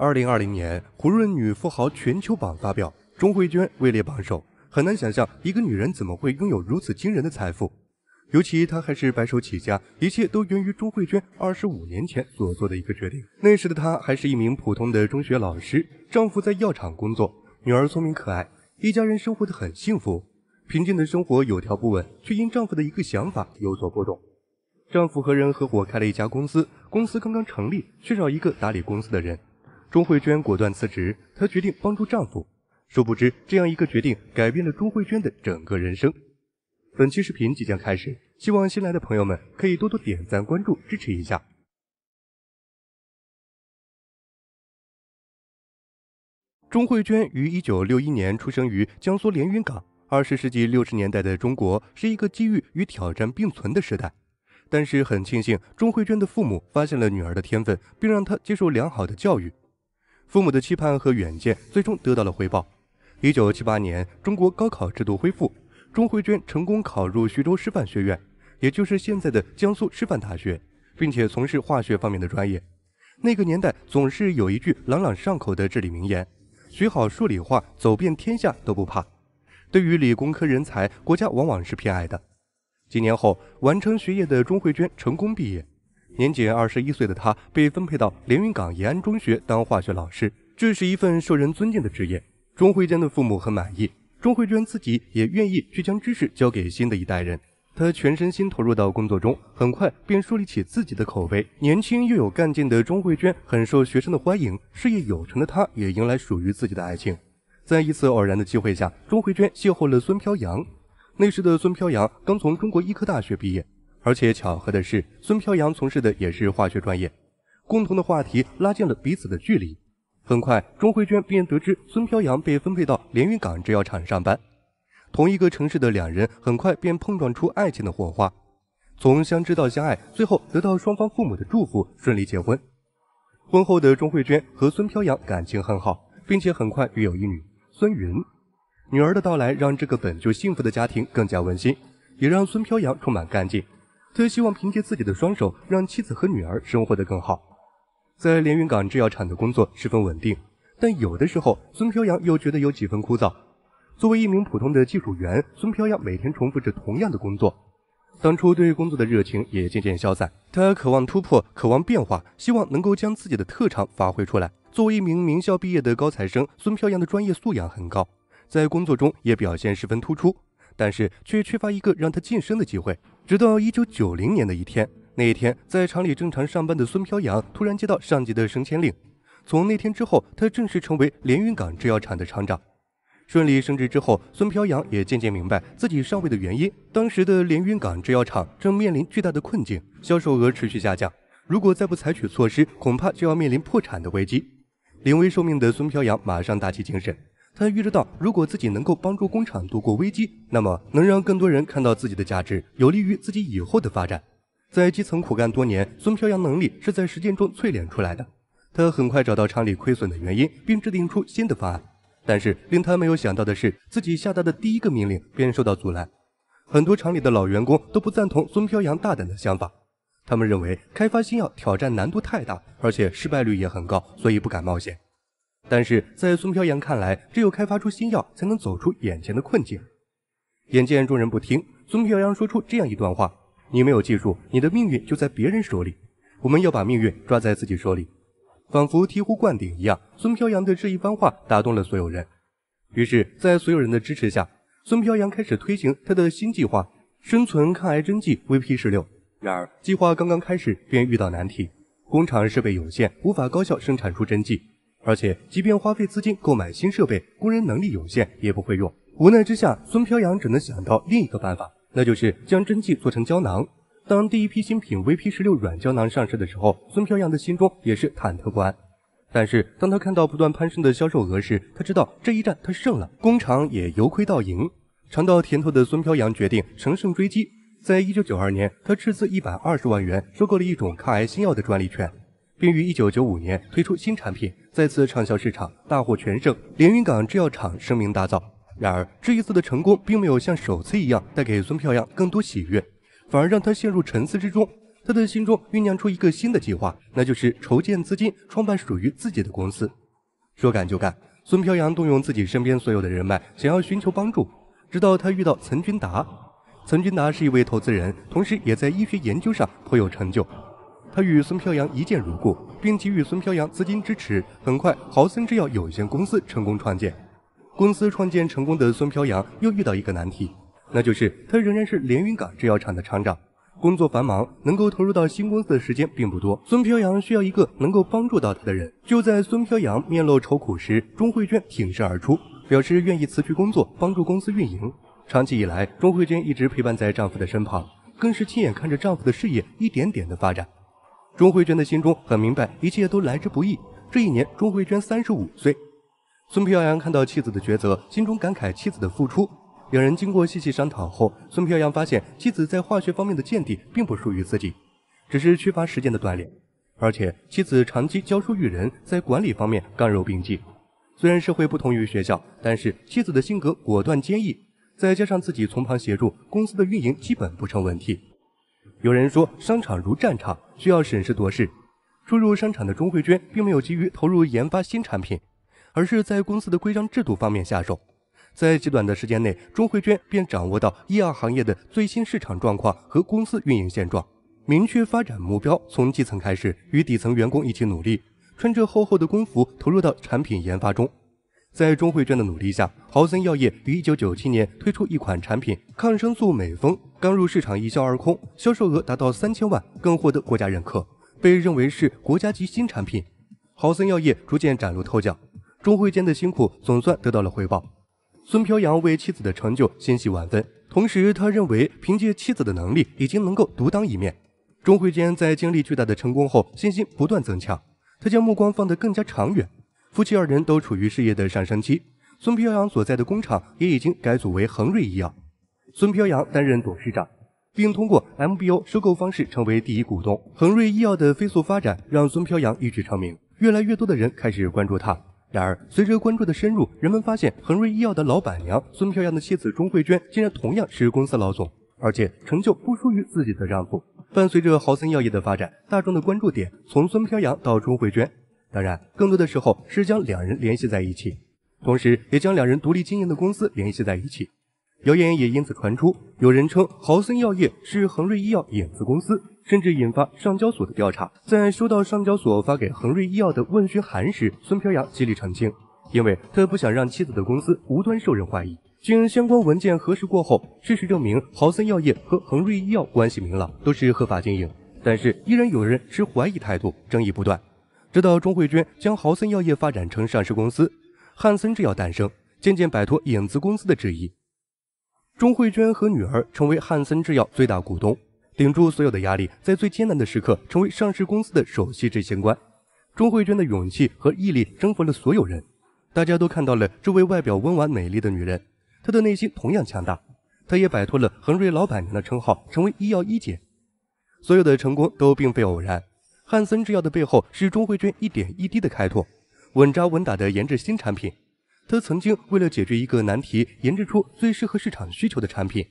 二零二零年胡润女富豪全球榜发表，钟慧娟位列榜首。很难想象一个女人怎么会拥有如此惊人的财富，尤其她还是白手起家，一切都源于钟慧娟二十五年前所做的一个决定。那时的她还是一名普通的中学老师，丈夫在药厂工作，女儿聪明可爱，一家人生活得很幸福，平静的生活有条不紊，却因丈夫的一个想法有所波动。丈夫和人合伙开了一家公司，公司刚刚成立，缺少一个打理公司的人。钟慧娟果断辞职，她决定帮助丈夫。殊不知，这样一个决定改变了钟慧娟的整个人生。本期视频即将开始，希望新来的朋友们可以多多点赞、关注、支持一下。钟慧娟于1961年出生于江苏连云港。20世纪60年代的中国是一个机遇与挑战并存的时代，但是很庆幸，钟慧娟的父母发现了女儿的天分，并让她接受良好的教育。父母的期盼和远见最终得到了回报。一九七八年，中国高考制度恢复，钟慧娟成功考入徐州师范学院，也就是现在的江苏师范大学，并且从事化学方面的专业。那个年代总是有一句朗朗上口的至理名言：“学好数理化，走遍天下都不怕。”对于理工科人才，国家往往是偏爱的。几年后，完成学业的钟慧娟成功毕业。年仅二十一岁的他被分配到连云港延安中学当化学老师，这是一份受人尊敬的职业。钟慧娟的父母很满意，钟慧娟自己也愿意去将知识交给新的一代人。她全身心投入到工作中，很快便树立起自己的口碑。年轻又有干劲的钟慧娟很受学生的欢迎，事业有成的她也迎来属于自己的爱情。在一次偶然的机会下，钟慧娟邂逅了孙飘扬。那时的孙飘扬刚从中国医科大学毕业。而且巧合的是，孙飘扬从事的也是化学专业，共同的话题拉近了彼此的距离。很快，钟慧娟便得知孙飘扬被分配到连云港制药厂上班，同一个城市的两人很快便碰撞出爱情的火花，从相知到相爱，最后得到双方父母的祝福，顺利结婚。婚后的钟慧娟和孙飘扬感情很好，并且很快育有一女孙云。女儿的到来让这个本就幸福的家庭更加温馨，也让孙飘扬充满干劲。他希望凭借自己的双手，让妻子和女儿生活得更好。在连云港制药厂的工作十分稳定，但有的时候，孙飘扬又觉得有几分枯燥。作为一名普通的技术员，孙飘扬每天重复着同样的工作，当初对工作的热情也渐渐消散。他渴望突破，渴望变化，希望能够将自己的特长发挥出来。作为一名名校毕业的高材生，孙飘扬的专业素养很高，在工作中也表现十分突出。但是却缺乏一个让他晋升的机会。直到一九九零年的一天，那一天在厂里正常上班的孙飘扬突然接到上级的升迁令。从那天之后，他正式成为连云港制药厂的厂长。顺利升职之后，孙飘扬也渐渐明白自己上位的原因。当时的连云港制药厂正面临巨大的困境，销售额持续下降，如果再不采取措施，恐怕就要面临破产的危机。临危受命的孙飘扬马上打起精神。他预知到，如果自己能够帮助工厂度过危机，那么能让更多人看到自己的价值，有利于自己以后的发展。在基层苦干多年，孙飘扬能力是在实践中淬炼出来的。他很快找到厂里亏损的原因，并制定出新的方案。但是令他没有想到的是，自己下达的第一个命令便受到阻拦。很多厂里的老员工都不赞同孙飘扬大胆的想法，他们认为开发新药挑战难度太大，而且失败率也很高，所以不敢冒险。但是在孙飘扬看来，只有开发出新药，才能走出眼前的困境。眼见众人不听，孙飘扬说出这样一段话：“你没有技术，你的命运就在别人手里。我们要把命运抓在自己手里。”仿佛醍醐灌顶一样，孙飘扬的这一番话打动了所有人。于是，在所有人的支持下，孙飘扬开始推行他的新计划——生存抗癌针剂 VP 十六。然而，计划刚刚开始便遇到难题，工厂设备有限，无法高效生产出针剂。而且，即便花费资金购买新设备，工人能力有限，也不会用。无奈之下，孙飘扬只能想到另一个办法，那就是将针剂做成胶囊。当第一批新品 VP 十六软胶囊上市的时候，孙飘扬的心中也是忐忑不安。但是，当他看到不断攀升的销售额时，他知道这一战他胜了，工厂也由亏到盈。尝到甜头的孙飘扬决定乘胜追击。在一九九二年，他斥资一百二十万元收购了一种抗癌新药的专利权。并于一九九五年推出新产品，再次畅销市场，大获全胜，连云港制药厂声名大噪。然而，这一次的成功并没有像首次一样带给孙飘扬更多喜悦，反而让他陷入沉思之中。他的心中酝酿出一个新的计划，那就是筹建资金创办属于自己的公司。说干就干，孙飘扬动用自己身边所有的人脉，想要寻求帮助，直到他遇到岑君达。岑君达是一位投资人，同时也在医学研究上颇有成就。他与孙飘扬一见如故，并给予孙飘扬资金支持。很快，豪森制药有限公司成功创建。公司创建成功的孙飘扬又遇到一个难题，那就是他仍然是连云港制药厂的厂长，工作繁忙，能够投入到新公司的时间并不多。孙飘扬需要一个能够帮助到他的人。就在孙飘扬面露愁苦时，钟慧娟挺身而出，表示愿意辞去工作，帮助公司运营。长期以来，钟慧娟一直陪伴在丈夫的身旁，更是亲眼看着丈夫的事业一点点的发展。钟慧娟的心中很明白，一切都来之不易。这一年，钟慧娟三十五岁。孙飘扬看到妻子的抉择，心中感慨妻子的付出。两人经过细细商讨后，孙飘扬发现妻子在化学方面的见地并不属于自己，只是缺乏实践的锻炼。而且，妻子长期教书育人，在管理方面刚柔并济。虽然社会不同于学校，但是妻子的性格果断坚毅，再加上自己从旁协助，公司的运营基本不成问题。有人说，商场如战场。需要审时度势。初入商场的钟慧娟并没有急于投入研发新产品，而是在公司的规章制度方面下手。在极短的时间内，钟慧娟便掌握到医药行业的最新市场状况和公司运营现状，明确发展目标，从基层开始，与底层员工一起努力，穿着厚厚的工服投入到产品研发中。在钟慧娟的努力下，豪森药业于1997年推出一款产品——抗生素美风。刚入市场一销而空，销售额达到三千万，更获得国家认可，被认为是国家级新产品。豪森药业逐渐崭露头角，钟慧娟的辛苦总算得到了回报。孙飘扬为妻子的成就欣喜万分，同时他认为凭借妻子的能力已经能够独当一面。钟慧娟在经历巨大的成功后，信心不断增强，她将目光放得更加长远。夫妻二人都处于事业的上升期，孙飘扬所在的工厂也已经改组为恒瑞医药。孙飘扬担任董事长，并通过 MBO 收购方式成为第一股东。恒瑞医药的飞速发展让孙飘扬一举成名，越来越多的人开始关注他。然而，随着关注的深入，人们发现恒瑞医药的老板娘孙飘扬的妻子钟慧娟竟然同样是公司老总，而且成就不输于自己的丈夫。伴随着豪森药业的发展，大众的关注点从孙飘扬到钟慧娟，当然，更多的时候是将两人联系在一起，同时也将两人独立经营的公司联系在一起。谣言也因此传出，有人称豪森药业是恒瑞医药影子公司，甚至引发上交所的调查。在收到上交所发给恒瑞医药的问询函时，孙飘扬极力澄清，因为他不想让妻子的公司无端受人怀疑。经相关文件核实过后，事实证明豪森药业和恒瑞医药关系明朗，都是合法经营。但是依然有人持怀疑态度，争议不断。直到钟慧娟将豪森药业发展成上市公司，汉森制药诞生，渐渐摆脱影子公司的质疑。钟慧娟和女儿成为汉森制药最大股东，顶住所有的压力，在最艰难的时刻成为上市公司的首席执行官。钟慧娟的勇气和毅力征服了所有人，大家都看到了这位外表温婉美丽的女人，她的内心同样强大。她也摆脱了恒瑞老板娘的称号，成为医药一姐。所有的成功都并非偶然，汉森制药的背后是钟慧娟一点一滴的开拓，稳扎稳打的研制新产品。她曾经为了解决一个难题，研制出最适合市场需求的产品，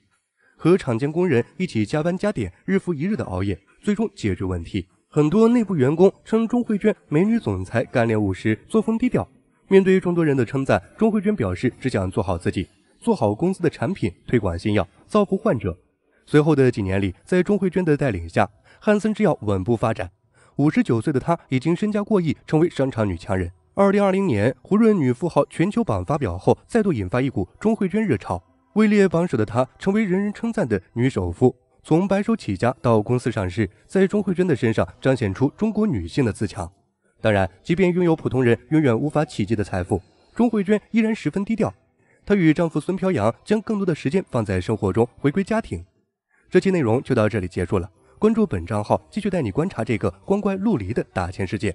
和厂间工人一起加班加点，日复一日的熬夜，最终解决问题。很多内部员工称钟慧娟美女总裁，干练务实，作风低调。面对众多人的称赞，钟慧娟表示只想做好自己，做好公司的产品，推广新药，造福患者。随后的几年里，在钟慧娟的带领下，汉森制药稳步发展。五十九岁的她已经身家过亿，成为商场女强人。二零二零年胡润女富豪全球榜发表后，再度引发一股钟慧娟热潮。位列榜首的她，成为人人称赞的女首富。从白手起家到公司上市，在钟慧娟的身上彰显出中国女性的自强。当然，即便拥有普通人永远无法企及的财富，钟慧娟依然十分低调。她与丈夫孙飘扬将更多的时间放在生活中，回归家庭。这期内容就到这里结束了。关注本账号，继续带你观察这个光怪陆离的大千世界。